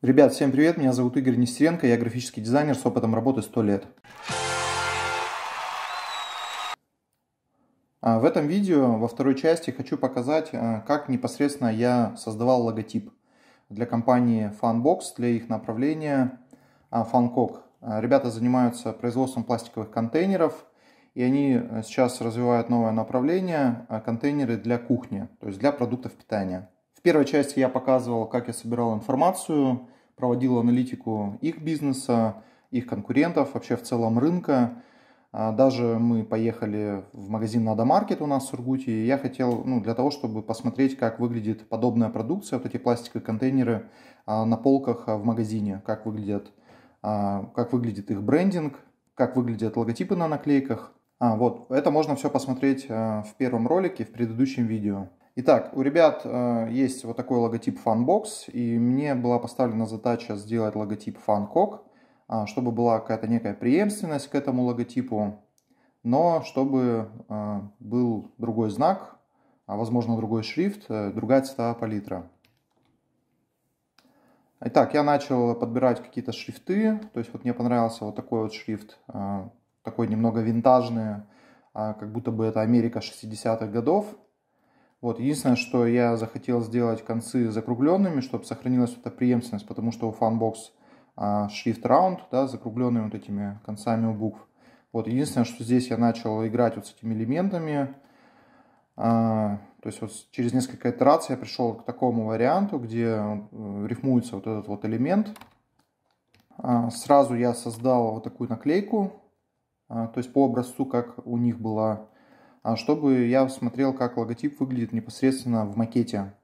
Ребят, всем привет, меня зовут Игорь Нестеренко, я графический дизайнер с опытом работы 100 лет. А, в этом видео, во второй части, хочу показать, а, как непосредственно я создавал логотип для компании Funbox, для их направления а, Funcock. Ребята занимаются производством пластиковых контейнеров, и они э, сейчас развивают новое направление – контейнеры для кухни, то есть для продуктов питания первой части я показывал, как я собирал информацию, проводил аналитику их бизнеса, их конкурентов, вообще в целом рынка. А, даже мы поехали в магазин «Надомаркет» у нас в Сургуте, и я хотел, ну, для того, чтобы посмотреть, как выглядит подобная продукция, вот эти пластиковые контейнеры а, на полках а, в магазине, как, выглядят, как выглядит их брендинг, как выглядят логотипы на наклейках. А, вот, это можно все посмотреть в первом ролике, в предыдущем видео. Итак, у ребят э, есть вот такой логотип FunBox, и мне была поставлена задача сделать логотип FunCock, э, чтобы была какая-то некая преемственность к этому логотипу, но чтобы э, был другой знак, а возможно другой шрифт, э, другая цветовая палитра. Итак, я начал подбирать какие-то шрифты, то есть вот мне понравился вот такой вот шрифт, э, такой немного винтажный, э, как будто бы это Америка 60-х годов. Вот, единственное, что я захотел сделать концы закругленными, чтобы сохранилась вот эта преемственность, потому что у Funbox а, шрифт раунд, да, закругленными вот этими концами у букв. Вот, единственное, что здесь я начал играть вот с этими элементами, а, то есть вот через несколько итераций я пришел к такому варианту, где э, рифмуется вот этот вот элемент. А, сразу я создал вот такую наклейку, а, то есть по образцу, как у них была а чтобы я смотрел, как логотип выглядит непосредственно в макете.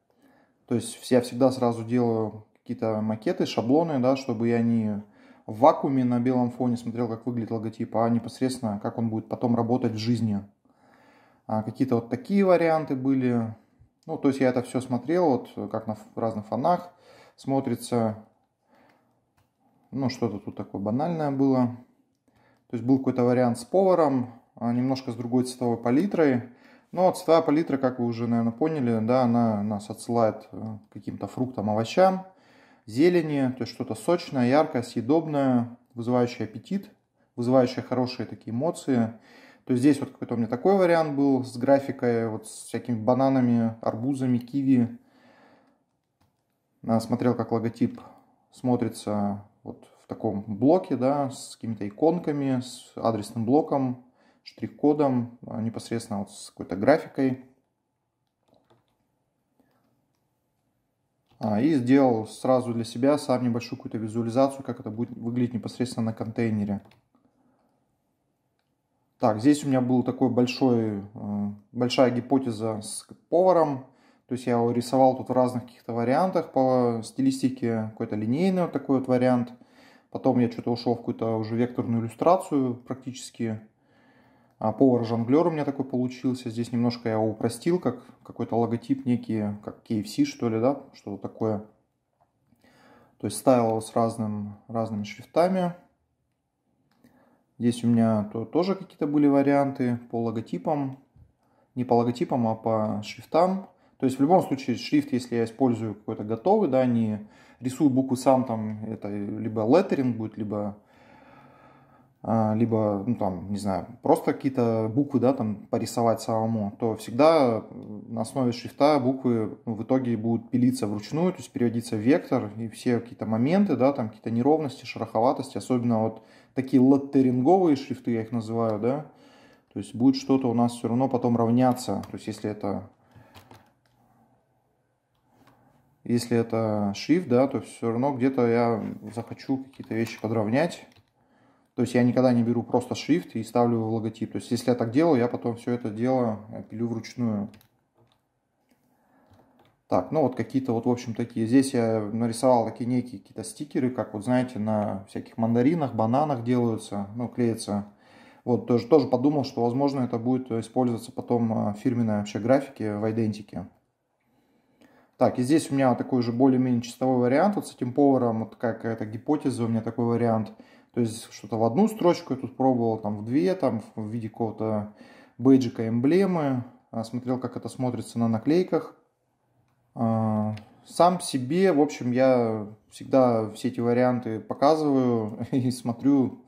То есть я всегда сразу делаю какие-то макеты, шаблоны, да, чтобы я не в вакууме на белом фоне смотрел, как выглядит логотип, а непосредственно, как он будет потом работать в жизни. А какие-то вот такие варианты были. Ну, то есть я это все смотрел, вот как на разных фонах смотрится. Ну, что-то тут такое банальное было. То есть был какой-то вариант с поваром, а, немножко с другой цветовой палитрой. Но цветовая палитра, как вы уже, наверное, поняли, да, она нас отсылает э, к каким-то фруктам, овощам, зелени, то есть что-то сочное, яркое, съедобное, вызывающее аппетит, вызывающее хорошие такие эмоции. То есть здесь вот какой-то у меня такой вариант был с графикой, вот с всякими бананами, арбузами, киви. Смотрел, как логотип смотрится вот в таком блоке, да, с какими-то иконками, с адресным блоком штрих-кодом, а, непосредственно вот с какой-то графикой. А, и сделал сразу для себя сам небольшую какую-то визуализацию, как это будет выглядеть непосредственно на контейнере. Так, здесь у меня был такой большой, э, большая гипотеза с поваром. То есть я его рисовал тут в разных каких-то вариантах по стилистике, какой-то линейный вот такой вот вариант. Потом я что-то ушел в какую-то уже векторную иллюстрацию практически а повар-жонглер у меня такой получился. Здесь немножко я упростил, как какой-то логотип некий, как KFC, что ли, да, что-то такое. То есть ставил его с разным, разными шрифтами. Здесь у меня то, тоже какие-то были варианты по логотипам. Не по логотипам, а по шрифтам. То есть в любом случае шрифт, если я использую какой-то готовый, да, не рисую буквы сам там, это либо леттеринг будет, либо а, либо, ну, там, не знаю, просто какие-то буквы, да, там, порисовать самому, то всегда э, на основе шрифта буквы ну, в итоге будут пилиться вручную, то есть переводиться в вектор, и все какие-то моменты, да, там, какие-то неровности, шероховатости, особенно вот такие латтеринговые шрифты, я их называю, да, то есть будет что-то у нас все равно потом равняться, то есть если это если это шрифт, да, то все равно где-то я захочу какие-то вещи подровнять. То есть я никогда не беру просто шрифт и ставлю его в логотип. То есть если я так делаю, я потом все это дело э, пилю вручную. Так, ну вот какие-то вот, в общем, такие. Здесь я нарисовал такие некие какие-то стикеры, как вот, знаете, на всяких мандаринах, бананах делаются, ну, клеятся. Вот, тоже, тоже подумал, что, возможно, это будет использоваться потом э, в фирменной вообще графике, в идентике. Так, и здесь у меня вот такой же более-менее чистовой вариант, вот с этим поваром, вот какая-то гипотеза у меня такой вариант. То есть что-то в одну строчку я тут пробовал, там в две, там в виде какого-то бейджика, эмблемы. А, смотрел, как это смотрится на наклейках. А, сам себе, в общем, я всегда все эти варианты показываю и смотрю,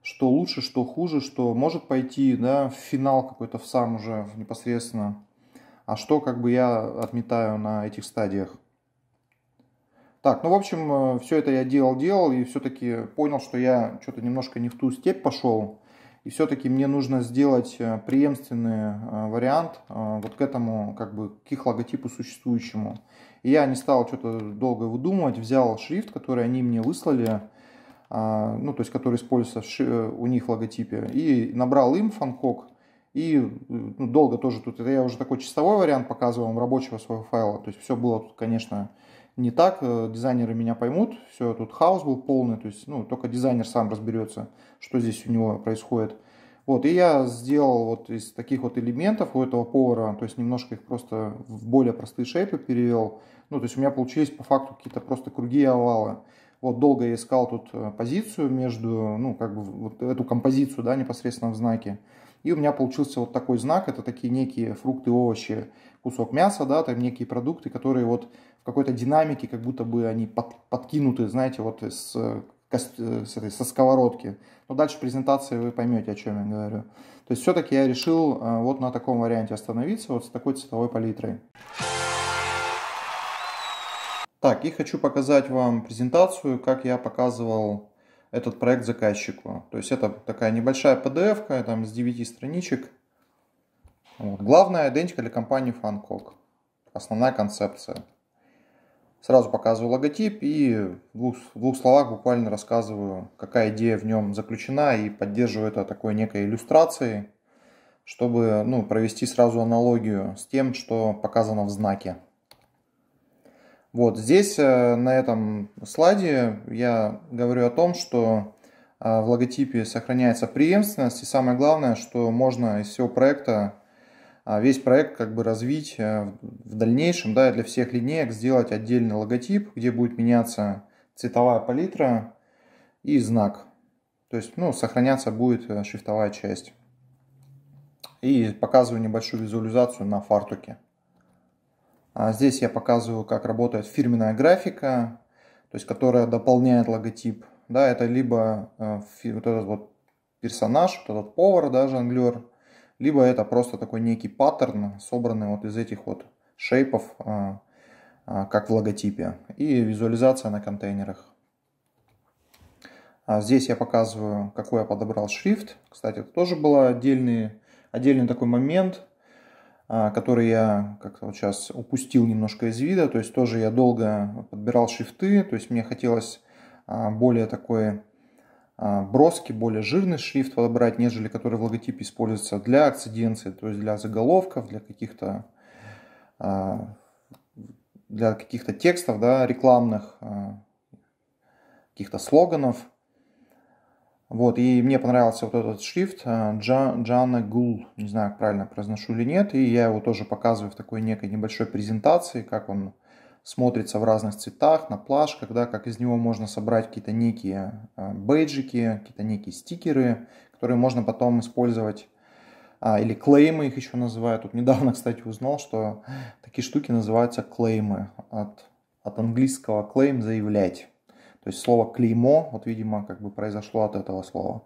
что лучше, что хуже, что может пойти да, в финал какой-то в сам уже непосредственно, а что как бы я отметаю на этих стадиях. Так, ну, в общем, э, все это я делал-делал и все-таки понял, что я что-то немножко не в ту степь пошел. И все-таки мне нужно сделать э, преемственный э, вариант вот к этому, как бы, к их логотипу существующему. И я не стал что-то долго выдумывать, взял шрифт, который они мне выслали, а, ну, то есть, который используется у них в логотипе, и набрал им фанкок, и ну, долго тоже тут, это я уже такой чистовой вариант показывал вам рабочего своего файла, то есть все было тут, конечно, не так, э, дизайнеры меня поймут, все, тут хаос был полный, то есть, ну, только дизайнер сам разберется, что здесь у него происходит. Вот, и я сделал вот из таких вот элементов у этого повара, то есть немножко их просто в более простые шейпы перевел. Ну, то есть у меня получились по факту какие-то просто круги и овалы. Вот долго я искал тут э, позицию между, ну, как бы вот эту композицию, да, непосредственно в знаке. И у меня получился вот такой знак, это такие некие фрукты, овощи, кусок мяса, да, там некие продукты, которые вот в какой-то динамике, как будто бы они под, подкинуты, знаете, вот с, э, э, с этой, со сковородки. Но дальше презентации вы поймете, о чем я говорю. То есть все-таки я решил э, вот на таком варианте остановиться, вот с такой цветовой палитрой. Так, и хочу показать вам презентацию, как я показывал этот проект заказчику. То есть это такая небольшая PDF, там с 9 страничек. Вот. Главная идентика для компании Hancock. Основная концепция. Сразу показываю логотип и в двух, в двух словах буквально рассказываю, какая идея в нем заключена и поддерживаю это такой некой иллюстрацией, чтобы ну, провести сразу аналогию с тем, что показано в знаке. Вот здесь, э, на этом слайде, я говорю о том, что э, в логотипе сохраняется преемственность, и самое главное, что можно из всего проекта а, весь проект как бы развить э, в дальнейшем, да, для всех линеек сделать отдельный логотип, где будет меняться цветовая палитра и знак. То есть, ну, сохраняться будет э, шрифтовая часть. И показываю небольшую визуализацию на фартуке. А здесь я показываю, как работает фирменная графика, то есть, которая дополняет логотип. Да, это либо э, вот этот вот персонаж, вот этот повар, даже жонглер, либо это просто такой некий паттерн, собранный вот из этих вот шейпов, а, а, как в логотипе, и визуализация на контейнерах. А здесь я показываю, какой я подобрал шрифт. Кстати, это тоже был отдельный, отдельный такой момент, который я как-то вот сейчас упустил немножко из вида. То есть тоже я долго подбирал шрифты, то есть мне хотелось более такой а, броски более жирный шрифт подобрать, нежели который в логотипе используется для акциденции, то есть для заголовков, для каких-то а, для каких-то текстов, да, рекламных, а, каких-то слоганов. Вот, и мне понравился вот этот шрифт Джана Гул, не знаю, правильно произношу или нет, и я его тоже показываю в такой некой небольшой презентации, как он смотрится в разных цветах, на плашках, да, как из него можно собрать какие-то некие а, бейджики, какие-то некие стикеры, которые можно потом использовать, а, или клеймы их еще называют. Тут недавно, кстати, узнал, что такие штуки называются клеймы, от, от английского claim заявлять. То есть слово клеймо, вот, видимо, как бы произошло от этого слова.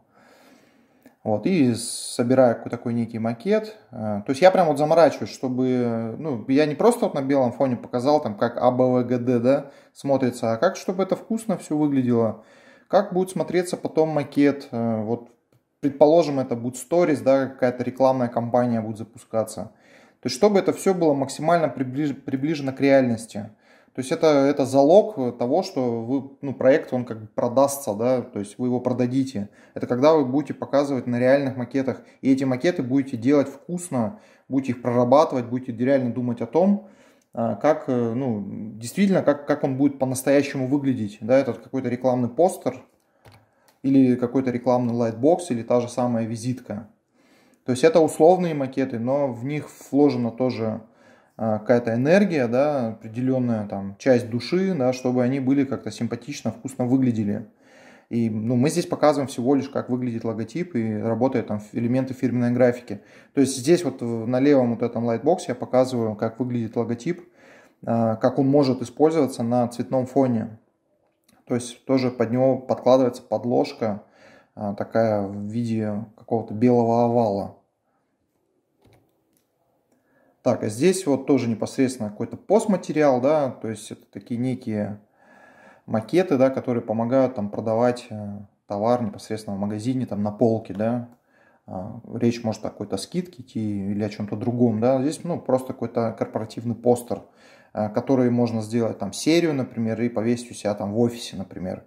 Вот, и собираю какой такой некий макет. Э, то есть я прям вот заморачиваюсь, чтобы... Ну, я не просто вот на белом фоне показал, там, как АБВГД, да, смотрится, а как, чтобы это вкусно все выглядело. Как будет смотреться потом макет. Э, вот, предположим, это будет сторис, да, какая-то рекламная кампания будет запускаться. То есть, чтобы это все было максимально приближ... приближено к реальности. То есть это, это залог того, что вы, ну, проект, он как бы продастся, да, то есть вы его продадите. Это когда вы будете показывать на реальных макетах, и эти макеты будете делать вкусно, будете их прорабатывать, будете реально думать о том, а, как, э, ну, действительно, как, как он будет по-настоящему выглядеть, да, этот какой-то рекламный постер или какой-то рекламный лайтбокс или та же самая визитка. То есть это условные макеты, но в них вложено тоже а, какая-то энергия, да, определенная там часть души, да, чтобы они были как-то симпатично, вкусно выглядели. И ну, мы здесь показываем всего лишь, как выглядит логотип и работают там элементы фирменной графики. То есть здесь вот на левом вот этом лайтбоксе я показываю, как выглядит логотип, а, как он может использоваться на цветном фоне. То есть тоже под него подкладывается подложка а, такая в виде какого-то белого овала. Так, а здесь вот тоже непосредственно какой-то постматериал, да, то есть это такие некие макеты, да, которые помогают там продавать э, товар непосредственно в магазине, там на полке, да. А, речь может о какой-то скидке идти или о чем-то другом, да. Здесь, ну, просто какой-то корпоративный постер, э, который можно сделать там серию, например, и повесить у себя там в офисе, например.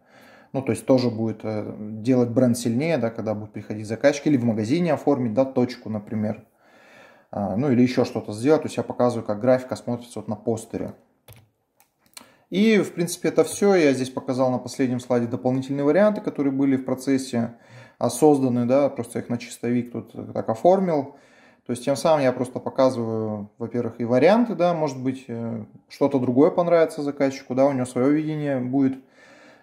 Ну, то есть тоже будет э, делать бренд сильнее, да, когда будут приходить заказчики или в магазине оформить, да, точку, например. А, ну или еще что-то сделать. То есть я показываю, как графика смотрится вот на постере. И, в принципе, это все. Я здесь показал на последнем слайде дополнительные варианты, которые были в процессе а, созданы, да, просто их на чистовик тут э, так оформил. То есть тем самым я просто показываю, во-первых, и варианты, да, может быть, э, что-то другое понравится заказчику, да, у него свое видение будет.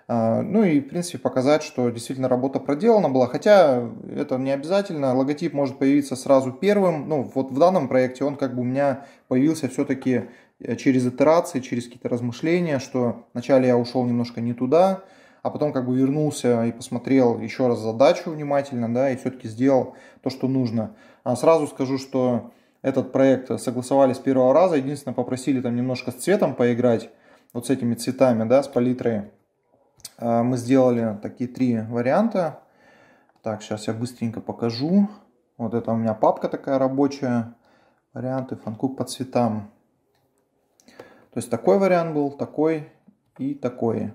А, ну и, в принципе, показать, что действительно работа проделана была. Хотя это не обязательно. Логотип может появиться сразу первым. Ну, вот в данном проекте он как бы у меня появился все-таки э, через итерации, через какие-то размышления, что вначале я ушел немножко не туда, а потом как бы вернулся и посмотрел еще раз задачу внимательно, да, и все-таки сделал то, что нужно. А сразу скажу, что этот проект согласовали с первого раза, единственное, попросили там немножко с цветом поиграть, вот с этими цветами, да, с палитрой, а, мы сделали такие три варианта. Так, сейчас я быстренько покажу. Вот это у меня папка такая рабочая. Варианты фанкук по цветам. То есть такой вариант был, такой и такой.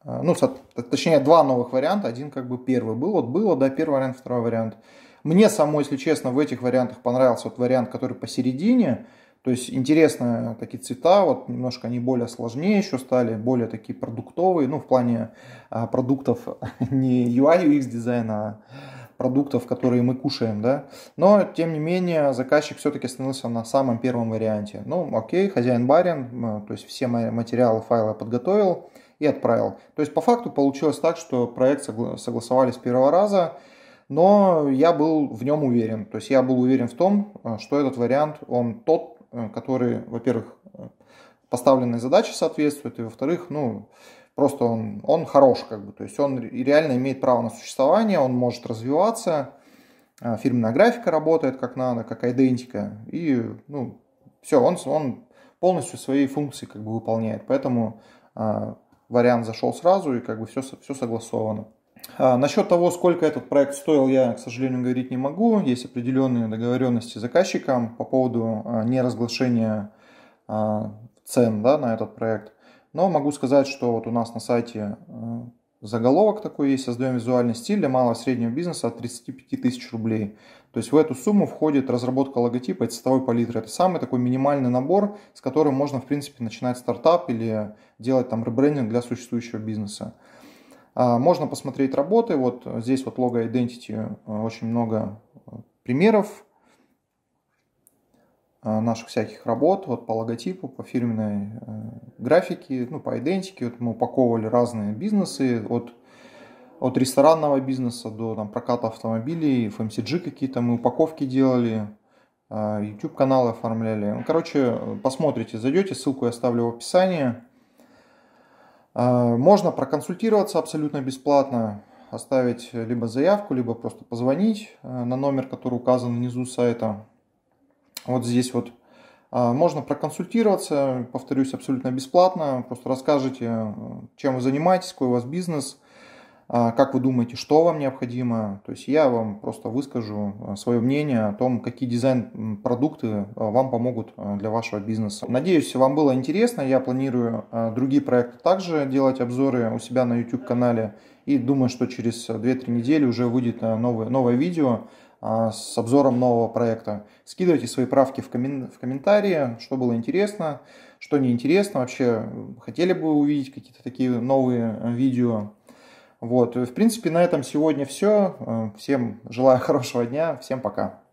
А, ну, точнее, два новых варианта. Один как бы первый был. Вот было, да, первый вариант, второй вариант. Мне самой, если честно, в этих вариантах понравился вот вариант, который посередине. То есть интересно такие цвета, вот немножко они более сложнее еще стали, более такие продуктовые, ну в плане а, продуктов не UI UX дизайна, а продуктов, которые мы кушаем, да. Но, тем не менее, заказчик все-таки остановился на самом первом варианте. Ну, окей, хозяин барин, то есть все материалы, файлы подготовил и отправил. То есть, по факту получилось так, что проект согласовали с первого раза, но я был в нем уверен. То есть, я был уверен в том, а, что этот вариант, он тот, Э, которые, во-первых, э, поставленной задаче соответствует, и во-вторых, ну, просто он, он хорош, как бы, то есть он реально имеет право на существование, он может развиваться, э, фирменная графика работает как надо, как идентика, и, ну, все, он, он полностью свои функции как бы выполняет, поэтому э, вариант зашел сразу, и как бы все, все согласовано. А, насчет того, сколько этот проект стоил, я, к сожалению, говорить не могу. Есть определенные договоренности с заказчиком по поводу а, неразглашения а, цен да, на этот проект. Но могу сказать, что вот у нас на сайте заголовок такой есть, создаем визуальный стиль для малого и среднего бизнеса от 35 тысяч рублей. То есть в эту сумму входит разработка логотипа и цветовой палитры. Это самый такой минимальный набор, с которым можно, в принципе, начинать стартап или делать там ребрендинг для существующего бизнеса. А, можно посмотреть работы. Вот здесь вот лого Identity э, очень много э, примеров э, наших всяких работ, вот по логотипу, по фирменной графике, ну, по идентике. Вот мы упаковывали разные бизнесы, от, от ресторанного бизнеса до там, проката автомобилей, FMCG эм какие-то мы упаковки делали, YouTube-каналы оформляли. Короче, посмотрите, зайдете, ссылку я оставлю в описании. А, можно проконсультироваться абсолютно бесплатно, оставить либо заявку, либо просто позвонить э, на номер, который указан внизу сайта. Вот здесь вот а, можно проконсультироваться, повторюсь, абсолютно бесплатно. Просто расскажите, э, чем вы занимаетесь, какой у вас бизнес – а, как вы думаете, что вам необходимо? То есть я вам просто выскажу а, свое мнение о том, какие дизайн-продукты а, вам помогут для вашего бизнеса. Надеюсь, вам было интересно. Я планирую другие проекты также делать обзоры у себя на YouTube-канале. И думаю, что через 2-3 недели уже выйдет новое, новое видео с обзором нового проекта. Скидывайте свои правки в, коммен... в комментарии, что было интересно, что неинтересно. Вообще, хотели бы увидеть какие-то такие новые видео. Вот, в принципе, на этом сегодня все. Э, всем желаю хорошего дня, всем пока.